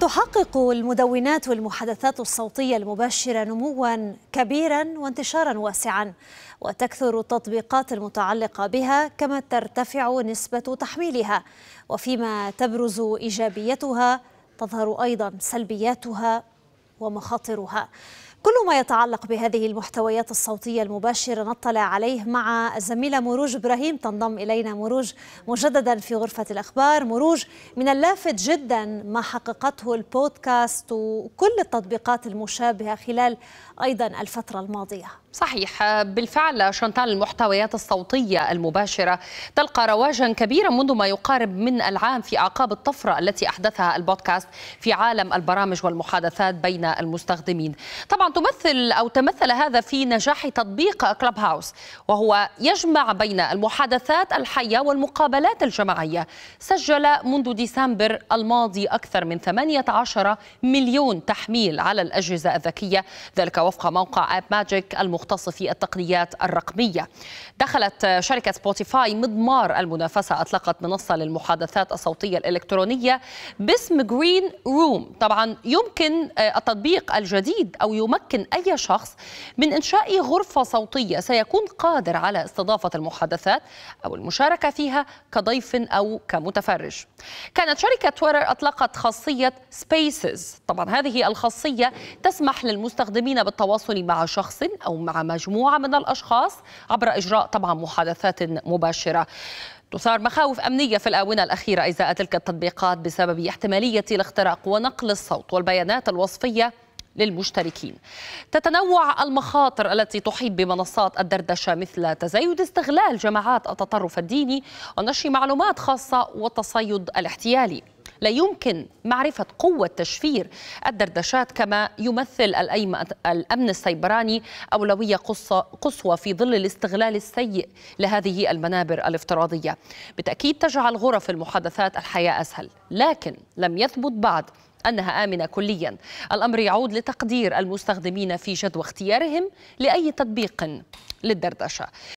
تحقق المدونات والمحادثات الصوتية المباشرة نموا كبيرا وانتشارا واسعا وتكثر التطبيقات المتعلقة بها كما ترتفع نسبة تحميلها وفيما تبرز إيجابيتها تظهر أيضا سلبياتها ومخاطرها كل ما يتعلق بهذه المحتويات الصوتية المباشرة نطلع عليه مع الزميلة مروج إبراهيم تنضم إلينا مروج مجددا في غرفة الأخبار مروج من اللافت جدا ما حققته البودكاست وكل التطبيقات المشابهة خلال أيضا الفترة الماضية صحيح بالفعل شانتال المحتويات الصوتية المباشرة تلقى رواجا كبيرا منذ ما يقارب من العام في أعقاب الطفرة التي أحدثها البودكاست في عالم البرامج والمحادثات بين المستخدمين طبعا تمثل أو تمثل هذا في نجاح تطبيق كلاب هاوس وهو يجمع بين المحادثات الحية والمقابلات الجماعية سجل منذ ديسمبر الماضي أكثر من 18 مليون تحميل على الأجهزة الذكية ذلك وفق موقع آب ماجيك المختلف المختص في التقنيات الرقمية دخلت شركة سبوتيفاي مضمار المنافسة أطلقت منصة للمحادثات الصوتية الإلكترونية باسم جرين روم طبعا يمكن آه، التطبيق الجديد أو يمكن أي شخص من إنشاء غرفة صوتية سيكون قادر على استضافة المحادثات أو المشاركة فيها كضيف أو كمتفرج كانت شركة تويتر أطلقت خاصية سبيسز طبعا هذه الخاصية تسمح للمستخدمين بالتواصل مع شخص أو مع مجموعة من الأشخاص عبر إجراء طبعا محادثات مباشرة تثار مخاوف أمنية في الآونة الأخيرة إزاء تلك التطبيقات بسبب احتمالية الاختراق ونقل الصوت والبيانات الوصفية للمشتركين تتنوع المخاطر التي تحيط بمنصات الدردشة مثل تزايد استغلال جماعات التطرف الديني ونشر معلومات خاصة والتصيد الاحتيالي لا يمكن معرفة قوة تشفير الدردشات كما يمثل الأمن السيبراني أولوية قصوى في ظل الاستغلال السيء لهذه المنابر الافتراضية بالتأكيد تجعل غرف المحادثات الحياة أسهل لكن لم يثبت بعد أنها آمنة كليا الأمر يعود لتقدير المستخدمين في جدوى اختيارهم لأي تطبيق للدردشة